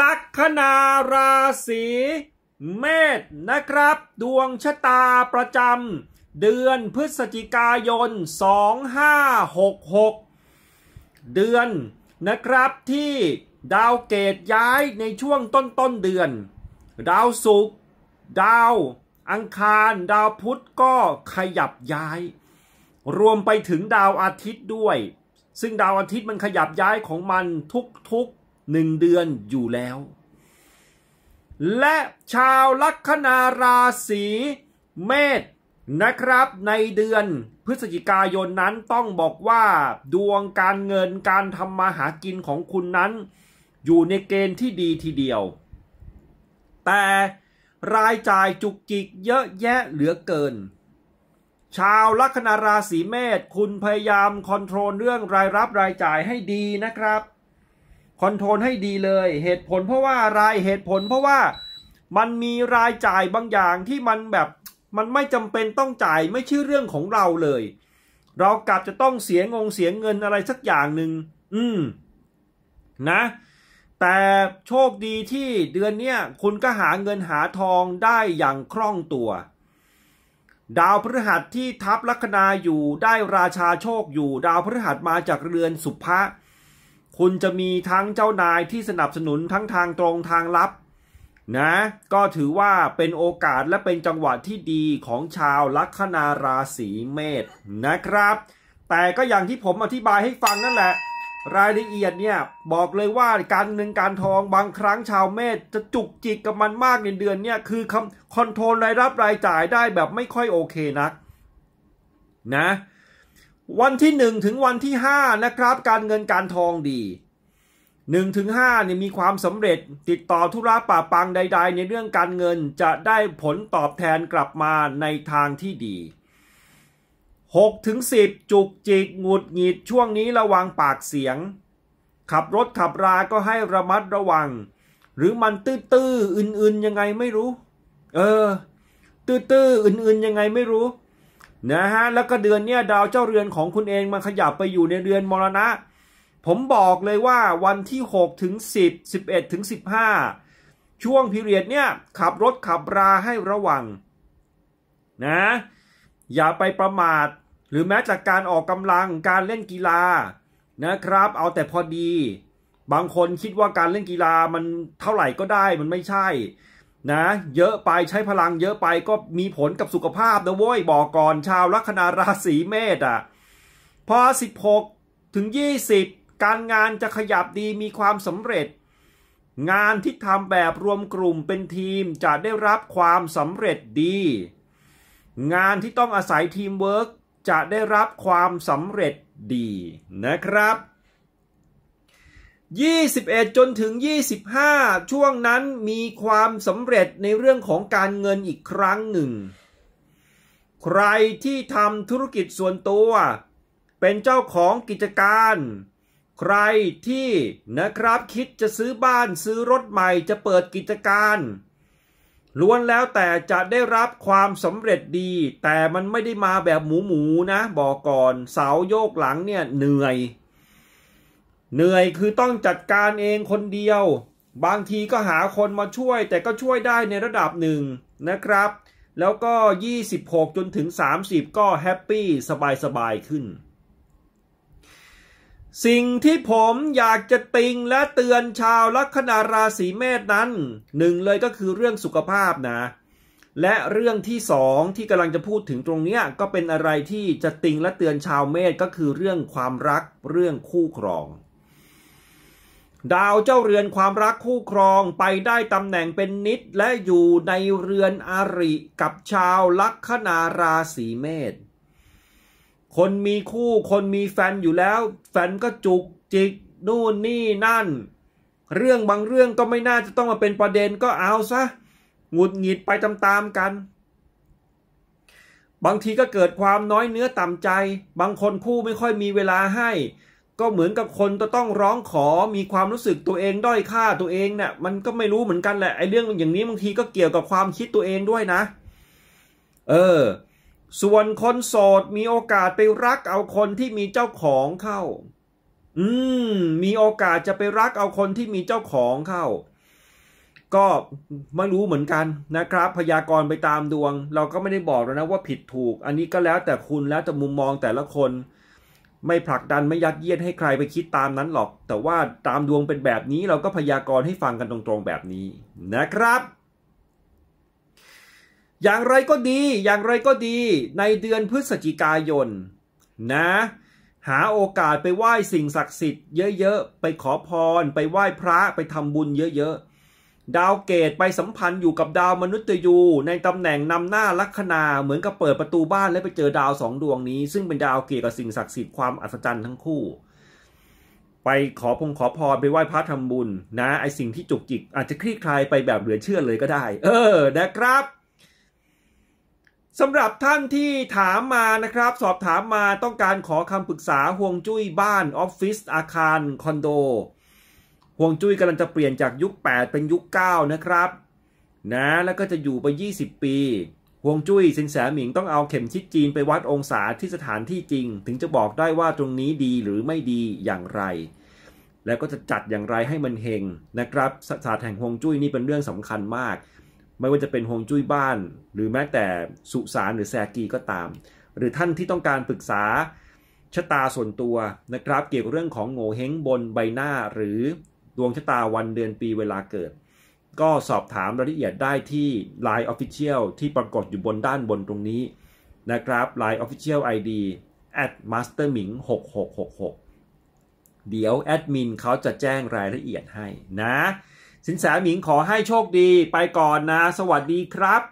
ลัคนาราศีเมษนะครับ ดวงชะตาประจำเดือนพฤศจิกายน 2566 เดือนนะครับที่ดาวเกตย้ายในช่วงต้นต้นเดือน ดาวศุกร์ดาวอังคารดาวพุธก็ขยับย้าย รวมไปถึงดาวอาทิตย์ด้วย ซึ่งดาวอาทิตย์มันขยับย้ายของมันทุกหนึ่งเดือนอยู่แล้ว และชาวลัคนาราศีเมษนะครับ ในเดือนพฤศจิกายนนั้นต้องบอกว่าดวงการเงินการทำมาหากินของคุณนั้น อยู่ในเกณฑ์ที่ดีทีเดียว แต่รายจ่ายจุกจิกเยอะแยะเหลือเกิน ชาวลัคนาราศีเมษคุณพยายามคอนโทรลเรื่องรายรับรายจ่ายให้ดีนะครับคอนโทรลให้ดีเลยเหตุผลเพราะว่าอะไรเหตุผลเพราะว่ามันมีรายจ่ายบางอย่างที่มันแบบมันไม่จำเป็นต้องจ่ายไม่ใช่เรื่องของเราเลย เรากลับจะต้องเสียงงเสียเงินอะไรสักอย่างหนึ่งอืมนะ แต่โชคดีที่เดือนเนี้ยคุณก็หาเงินหาทองได้อย่างคล่องตัว ดาวพฤหัสที่ทับลัคนาอยู่ได้ราชาโชคอยู่ดาวพฤหัสมาจากเรือนสุภะคุณจะมีทั้งเจ้านายที่สนับสนุนทั้งทางตรงทางลับ นะ ก็ถือว่าเป็นโอกาสและเป็นจังหวะที่ดีของชาวลัคนาราศีเมษนะครับ แต่ก็อย่างที่ผมอธิบายให้ฟังนั่นแหละ รายละเอียดเนี่ยบอกเลยว่าการเงินการทองบางครั้งชาวเมษจะจุกจิกกับมันมากในเดือนเนี่ยคือคอนโทรลรายรับรายจ่ายได้แบบไม่ค่อยโอเคนักนะวันที่ 1 ถึงวันที่ 5 นะครับ การเงินการทองดี1งถึงเนี่ยมีความสำเร็จติดต่อธุระป่าปังใดๆ ในเรื่องการเงินจะได้ผลตอบแทนกลับมาในทางที่ดี6ถึง10 จุกจิกหงุดหงิดช่วงนี้ระวังปากเสียง ขับรถขับรา ก็ให้ระมัดระวัง หรือมันตื้อๆอื่นๆยังไงไม่รู้ เออ ตื้อๆอื่นๆยังไงไม่รู้นะฮะแล้วก็เดือนเนี้ยดาวเจ้าเรือนของคุณเองมันขยับไปอยู่ในเรือนมรณะ ผมบอกเลยว่าวันที่ 6 ถึง 10 11 ถึง 15 ช่วงพิเรียดเนี่ยขับรถขับราให้ระวังนะอย่าไปประมาทหรือแม้จากการออกกำลังการเล่นกีฬานะครับ เอาแต่พอดี บางคนคิดว่าการเล่นกีฬามันเท่าไหร่ก็ได้มันไม่ใช่นะเยอะไปใช้พลังเยอะไปก็มีผลกับสุขภาพนะเว้ยบอกก่อนชาวลัคนาราศีเมษอ่ะพอ 16 ถึง 20 การงานจะขยับดีมีความสำเร็จ งานที่ทำแบบรวมกลุ่มเป็นทีมจะได้รับความสำเร็จดี งานที่ต้องอาศัยทีมเวิร์กจะได้รับความสำเร็จดี นะครับ21 จนถึง 25 ช่วงนั้นมีความสำเร็จในเรื่องของการเงินอีกครั้งหนึ่ง ใครที่ทำธุรกิจส่วนตัว เป็นเจ้าของกิจการ ใครที่นะครับคิดจะซื้อบ้านซื้อรถใหม่จะเปิดกิจการล้วนแล้วแต่จะได้รับความสำเร็จดี แต่มันไม่ได้มาแบบหมูหมูนะ บอกก่อนเสาโยกหลังเนี่ยเหนื่อยเหนื่อยคือต้องจัดการเองคนเดียว บางทีก็หาคนมาช่วยแต่ก็ช่วยได้ในระดับหนึ่งนะครับ แล้วก็ 26จนถึง30ก็แฮปปี้สบายสบายขึ้น สิ่งที่ผมอยากจะติงและเตือนชาวลัคนาราศีเมษนั้นหนึ่งเลยก็คือเรื่องสุขภาพนะ และเรื่องที่สองที่กำลังจะพูดถึงตรงนี้ก็เป็นอะไรที่จะติงและเตือนชาวเมษก็คือเรื่องความรักเรื่องคู่ครองดาวเจ้าเรือนความรักคู่ครองไปได้ตำแหน่งเป็นนิดและอยู่ในเรือนอาริกับชาวลัคนาราศีเมษ คนมีคู่คนมีแฟนอยู่แล้ว แฟนก็จุกจิกนู่นนี่นั่น เรื่องบางเรื่องก็ไม่น่าจะต้องมาเป็นประเด็นก็เอาซะหงุดหงิดไปตามๆกัน บางทีก็เกิดความน้อยเนื้อต่ำใจ บางคนคู่ไม่ค่อยมีเวลาให้ก็เหมือนกับคนจะต้องร้องขอมีความรู้สึกตัวเองด้อยค่าตัวเองเนี่ยมันก็ไม่รู้เหมือนกันแหละไอ้เรื่องอย่างนี้บางทีก็เกี่ยวกับความคิดตัวเองด้วยนะ เออ ส่วนคนโสดมีโอกาสไปรักเอาคนที่มีเจ้าของเข้า อืมมีโอกาสจะไปรักเอาคนที่มีเจ้าของเข้า ก็ไม่รู้เหมือนกัน นะครับ พยากรณ์ไปตามดวง เราก็ไม่ได้บอกแล้วนะว่าผิดถูก อันนี้ก็แล้ว แต่คุณแล้วแต่มุมมองแต่ละคนไม่ผลักดันไม่ยัดเยียดให้ใครไปคิดตามนั้นหรอก แต่ว่าตามดวงเป็นแบบนี้เราก็พยากรณ์ให้ฟังกันตรงๆแบบนี้นะครับ อย่างไรก็ดีอย่างไรก็ดีในเดือนพฤศจิกายน นะ หาโอกาสไปไหว้สิ่งศักดิ์สิทธิ์เยอะๆ ไปขอพรไปไหว้พระไปทำบุญเยอะๆดาวเกตไปสัมพันธ์อยู่กับดาวมนุษย์ยู ในตำแหน่งนำหน้าลัคนาเหมือนกับเปิดประตูบ้านแล้วไปเจอดาวสองดวงนี้ ซึ่งเป็นดาวเกตกับสิ่งศักดิ์สิทธิ์ความอัศจรรย์ทั้งคู่ ไปขอพงขอพรไปไหว้พระทำบุญ นะ ไอสิ่งที่จุกจิก อาจจะคลี่คลายไปแบบเหลือเชื่อเลยก็ได้ เออนะครับสำหรับท่านที่ถามมานะครับ สอบถามมาต้องการขอคำปรึกษาห่วงจุ้ยบ้านออฟฟิศอาคารคอนโดห่วงจุ้ยกำลังจะเปลี่ยนจากยุค8เป็นยุค 9 นะครับ นะแล้วก็จะอยู่ไป 20 ปีห่วงจุ้ยสินแสหมิงต้องเอาเข็มชิดจีนไปวัดองศาที่สถานที่จริง ถึงจะบอกได้ว่าตรงนี้ดีหรือไม่ดีอย่างไร แล้วก็จะจัดอย่างไรให้มันเฮงนะครับศาสตร์แห่งห่วงจุ้ยนี่เป็นเรื่องสำคัญมาก ไม่ว่าจะเป็นห่วงจุ้ยบ้าน หรือแม้แต่สุสานหรือแซกีก็ตาม หรือท่านที่ต้องการปรึกษาชะตาส่วนตัวนะครับเกี่ยวกับเรื่องของโง่เฮงบนใบหน้าหรือดวงชะตาวันเดือนปีเวลาเกิด ก็สอบถามรายละเอียดได้ที่ Line Official ที่ปรากฏอยู่บนด้านบนตรงนี้นะครับ Line Official ID at masterming 6666เดี๋ยวแอดมินเขาจะแจ้งรายละเอียดให้นะ สินแสหมิงขอให้โชคดีไปก่อนนะ สวัสดีครับ